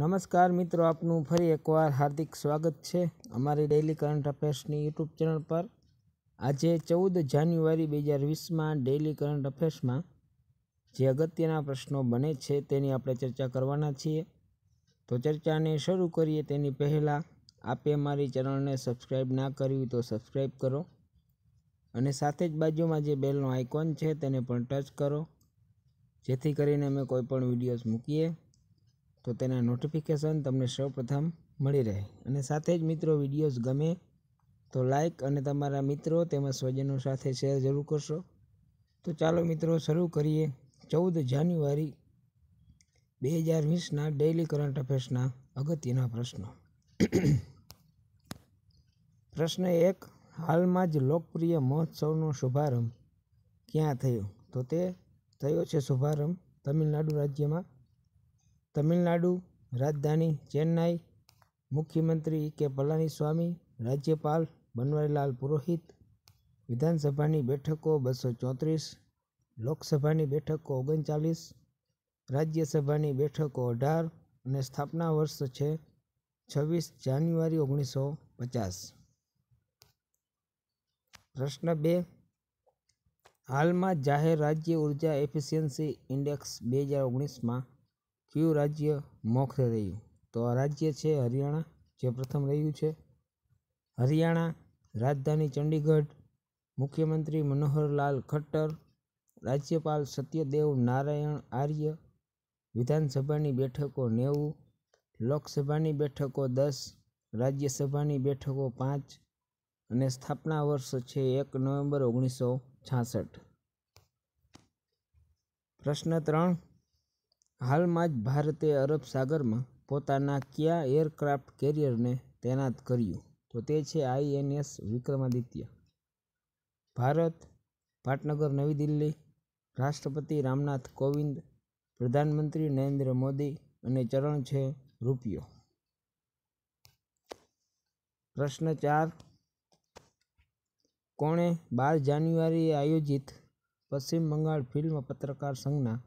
નમસ્કાર મિત્રો આપનું ફરી એકવાર હાર્દિક સ્વાગત છે અમારી ડેઇલી કરંટ અફેર્સની યુટ્યુબ ચેનલ પર આજે ચૌદ જાન્યુઆરી બે હજાર વીસમાં ડેઇલી કરંટ અફેર્સમાં જે અગત્યના પ્રશ્નો બને છે તેની આપણે ચર્ચા કરવાના છીએ તો ચર્ચાને શરૂ કરીએ તેની પહેલાં આપે મારી ચેનલને સબસ્ક્રાઈબ ના કરવી તો સબસ્ક્રાઈબ કરો અને સાથે જ બાજુમાં જે બેલનો આઇકોન છે તેને પણ ટચ કરો જેથી કરીને અમે કોઈ પણ વિડીયોઝ મૂકીએ તો તેના નોટિફિકેશન તમને સૌપ્રથમ મળી રહે અને સાથે જ મિત્રો વિડીયોઝ ગમે તો લાઇક અને તમારા મિત્રો તેમજ સ્વજનો સાથે શેર જરૂર કરશો તો ચાલો મિત્રો શરૂ કરીએ ચૌદ જાન્યુઆરી બે હજાર વીસના ડેઇલી કરંટ અફેર્સના અગત્યના પ્રશ્નો પ્રશ્ન એક હાલમાં જ લોકપ્રિય મહોત્સવનો શુભારંભ ક્યાં થયો તો તે થયો છે શુભારંભ તમિલનાડુ રાજ્યમાં તમિલનાડુ રાજધાની ચેન્નાઈ મુખ્યમંત્રી કે પલાનીસ્વામી રાજ્યપાલ બનવારીલાલ પુરોહિત વિધાનસભાની બેઠકો બસો ચોત્રીસ લોકસભાની બેઠકો ઓગણચાલીસ રાજ્યસભાની બેઠકો અઢાર અને સ્થાપના વર્ષ છે છવ્વીસ જાન્યુઆરી ઓગણીસો પચાસ પ્રશ્ન બે હાલમાં જાહેર રાજ્ય ઉર્જા એફિશિયન્સી ઇન્ડેક્સ બે હજાર ઓગણીસમાં કયું રાજ્ય મોખરે રહ્યું તો આ રાજ્ય છે હરિયાણા જે પ્રથમ રહ્યું છે હરિયાણા રાજધાની ચંડીગઢ મુખ્યમંત્રી મનોહરલાલ ખટ્ટર રાજ્યપાલ સત્યદેવ નારાયણ આર્ય વિધાનસભાની બેઠકો નેવું લોકસભાની બેઠકો દસ રાજ્યસભાની બેઠકો પાંચ અને સ્થાપના વર્ષ છે એક નવેમ્બર ઓગણીસો છાસઠ પ્રશ્ન ત્રણ હાલમાં જ ભારતે અરબ સાગરમાં પોતાના કયા એરક્રાફ્ટ કેરિયરને તૈનાત કર્યું તો તે છે આઈએનએસ વિક્રમાદિત્ય ભારત પાટનગર નવી દિલ્હી રાષ્ટ્રપતિ રામનાથ કોવિંદ પ્રધાનમંત્રી નરેન્દ્ર મોદી અને ચરણ છે રૂપિયો પ્રશ્ન ચાર કોણે બાર જાન્યુઆરીએ આયોજિત પશ્ચિમ બંગાળ ફિલ્મ પત્રકાર સંઘના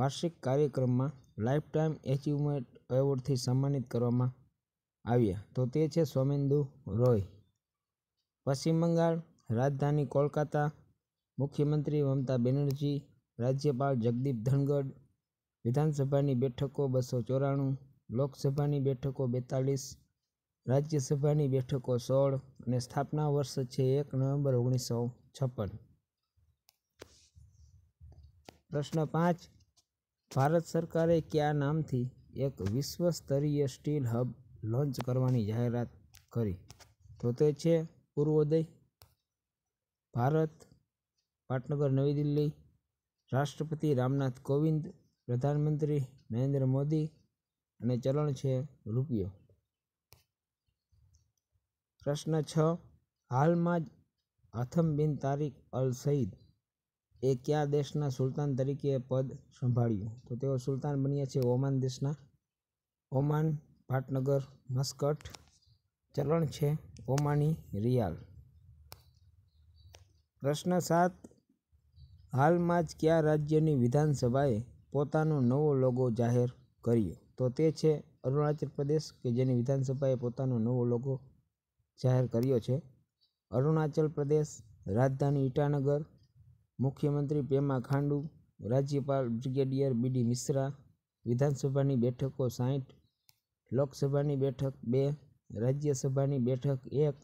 વાર્ષિક કાર્યક્રમમાં લાઈફ ટાઈમ એચિવમેન્ટ એવોર્ડથી સન્માનિત કરવામાં આવ્યા તો તે છે સોમેન્દુ રોય પશ્ચિમ બંગાળ રાજધાની કોલકાતા મુખ્યમંત્રી મમતા બેનર્જી રાજ્યપાલ જગદીપ ધનગઢ વિધાનસભાની બેઠકો બસો ચોરાણું લોકસભાની બેઠકો બેતાલીસ રાજ્યસભાની બેઠકો સોળ અને સ્થાપના વર્ષ છે એક નવેમ્બર ઓગણીસો છપ્પન પ્રશ્ન પાંચ ભારત સરકારે કયા નામથી એક વિશ્વસ્તરીય સ્ટીલ હબ લોન્ચ કરવાની જાહેરાત કરી તો તે છે પૂર્વોદય ભારત પાટનગર નવી દિલ્હી રાષ્ટ્રપતિ રામનાથ કોવિંદ પ્રધાનમંત્રી નરેન્દ્ર મોદી અને ચલણ છે રૂપિયો પ્રશ્ન છ હાલમાં જ હાથમ બિન તારીક અલ સઈદ એ કયા દેશના સુલતાન તરીકે પદ સંભાળ્યું તો તેઓ સુલતાન બન્યા છે ઓમાન દેશના ઓમાન પાટનગર મસ્કટ ચલણ છે ઓમાની રિયાલ પ્રશ્ન સાત હાલમાં જ કયા રાજ્યની વિધાનસભાએ પોતાનો નવો લોગો જાહેર કર્યો તો તે છે અરુણાચલ પ્રદેશ કે જેની વિધાનસભાએ પોતાનો નવો લોગો જાહેર કર્યો છે અરુણાચલ પ્રદેશ રાજધાની ઈટાનગર મુખ્યમંત્રી પેમા ખાંડુ રાજ્યપાલ બ્રિગેડિયર બીડી મિશ્રા વિધાનસભાની બેઠકો સાઠ લોકસભાની બેઠક બે રાજ્યસભાની બેઠક એક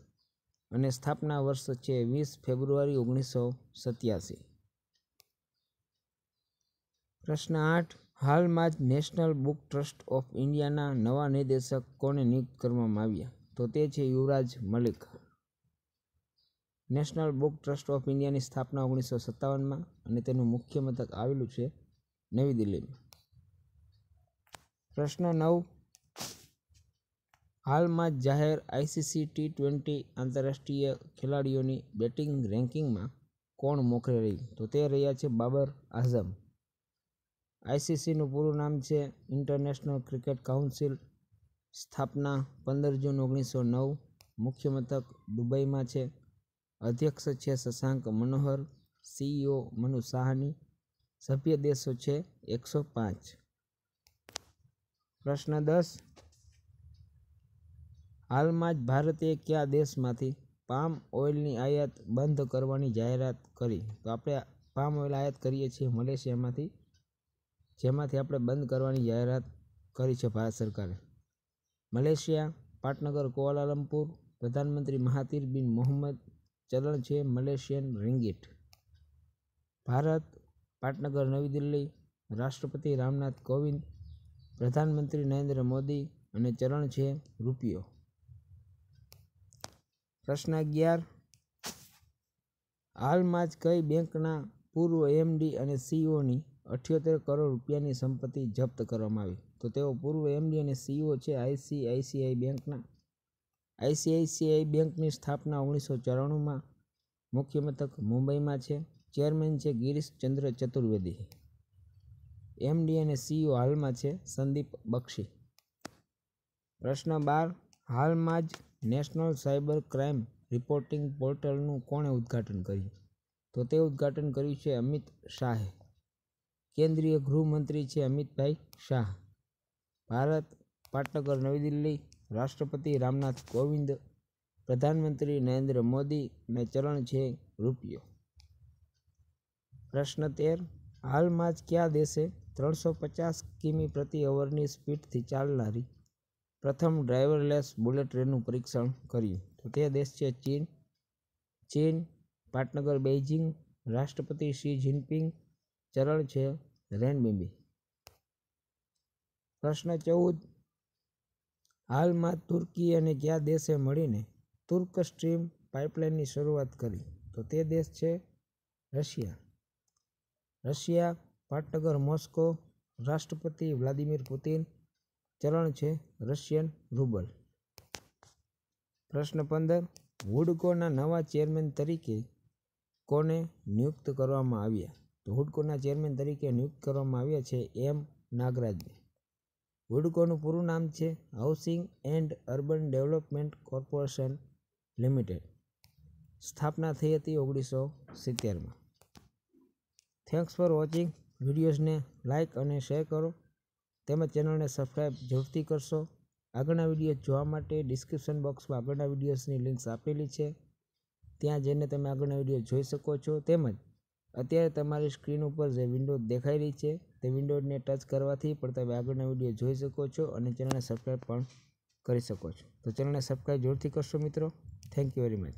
અને સ્થાપના વર્ષ છે વીસ ફેબ્રુઆરી ઓગણીસો સત્યાસી પ્રશ્ન આઠ હાલમાં જ નેશનલ બુક ટ્રસ્ટ ઓફ ઇન્ડિયાના નવા નિર્દેશક કોને નિયુક્ત કરવામાં આવ્યા તો તે છે Yuvraj Malik national book trust of ઇન્ડિયાની સ્થાપના ઓગણીસો સત્તાવનમાં અને તેનું મુખ્ય મથક આવેલું છે નવી દિલ્હીમાં પ્રશ્ન નવ હાલમાં જાહેર આઈસીસી ટી ટ્વેન્ટી આંતરરાષ્ટ્રીય ખેલાડીઓની બેટિંગ રેન્કિંગમાં કોણ મોખરે રહ્યું તો તે રહ્યા છે બાબર આઝમ આઈસીસીનું પૂરું નામ છે ઇન્ટરનેશનલ ક્રિકેટ કાઉન્સિલ સ્થાપના પંદર જૂન ઓગણીસો નવ મુખ્ય મથક દુબઈમાં છે અધ્યક્ષ છે શશાંક મનોહર સીઈઓ e મનુ સાહની સભ્ય દેશો છે એકસો પાંચ પ્રશ્ન દસ હાલમાં જ ભારતે કયા દેશમાંથી પામ ઓઇલની આયાત બંધ કરવાની જાહેરાત કરી તો આપણે પામ ઓઇલ આયાત કરીએ છીએ મલેશિયામાંથી જેમાંથી આપણે બંધ કરવાની જાહેરાત કરી છે ભારત સરકારે મલેશિયા પાટનગર કોવાલાલંપુર પ્રધાનમંત્રી મહાતીર બિન મોહમ્મદ ચલણ છે મલેશિયન રિંગિટ ભારત પાટનગર નવી દિલ્હી રાષ્ટ્રપતિ રામનાથ કોવિંદ પ્રધાનમંત્રી નરેન્દ્ર મોદી અને ચલણ છે રૂપિયો પ્રશ્ન અગિયાર હાલમાં જ કઈ બેંકના પૂર્વ એમડી અને સીઈઓની અઠ્યોતેર કરોડ રૂપિયાની સંપત્તિ જપ્ત કરવામાં આવી તો તેઓ પૂર્વ એમડી અને સીઓ છે આઈસીઆઈસીઆઈ બેંકના આઈસીઆઈસીઆઈ બેંકની સ્થાપના ઓગણીસો ચોરાણુંમાં મુખ્ય મથક મુંબઈમાં છે ચેરમેન છે ગિરીશ ચંદ્ર ચતુર્વેદી એમડી અને સીઈઓ હાલમાં છે સંદીપ બક્ષી પ્રશ્ન બાર હાલમાં જ નેશનલ સાયબર ક્રાઇમ રિપોર્ટિંગ પોર્ટલનું કોણે ઉદ્ઘાટન કર્યું તો તે ઉદ્ઘાટન કર્યું છે અમિત શાહે કેન્દ્રીય ગૃહમંત્રી છે અમિતભાઈ શાહ ભારત પાટનગર નવી દિલ્હી રાષ્ટ્રપતિ રામનાથ કોવિંદ પ્રધાનમંત્રી નરેન્દ્ર મોદીને ચરણ છે રૂપિયો પ્રશ્ન તેર હાલમાં જ કયા દેશે ત્રણસો પચાસ કિમી પ્રતિ અવરની સ્પીડથી ચાલનારી પ્રથમ ડ્રાઈવરલેસ બુલેટ ટ્રેનનું પરીક્ષણ કર્યું તો તે દેશ છે ચીન ચીન પાટનગર બેઇજિંગ રાષ્ટ્રપતિ શી જિનપિંગ ચરણ છે રેનબીબી પ્રશ્ન ચૌદ હાલમાં તુર્કી અને કયા દેશે મળીને તુર્ક સ્ટ્રીમ પાઇપલાઇનની શરૂઆત કરી તો તે દેશ છે રશિયા રશિયા પાટનગર મોસ્કો રાષ્ટ્રપતિ વ્લાદિમીર પુતિન ચલણ છે રશિયન રૂબલ પ્રશ્ન પંદર હુડકોના નવા ચેરમેન તરીકે કોને નિયુક્ત કરવામાં આવ્યા તો હુડકોના ચેરમેન તરીકે નિયુક્ત કરવામાં આવ્યા છે એમ નાગરાજને હુડકોનું પૂરું નામ છે housing and urban development corporation limited સ્થાપના થઈ હતી ઓગણીસો સિત્તેરમાં થેન્ક્સ ફોર વોચિંગ વિડીયોઝને લાઇક અને શેર કરો તેમજ ચેનલને સબસ્ક્રાઈબ જરૂરથી કરશો આગળના વિડીયો જોવા માટે ડિસ્ક્રિપ્શન બોક્સમાં આગળના વિડીયોઝની લિંક્સ આપેલી છે ત્યાં જઈને તમે આગળના વિડીયો જોઈ શકો છો તેમજ અત્યારે તમારી સ્ક્રીન ઉપર જે વિન્ડો દેખાઈ રહી છે તે વિન્ડોને ટચ કરવાથી પણ તમે આગળના વિડીયો જોઈ શકો છો અને ચેનલને સબસ્ક્રાઈબ પણ કરી શકો છો તો ચેનલને સબસ્ક્રાઈબ જરૂરથી કરશો મિત્રો થેન્ક યુ વેરી મચ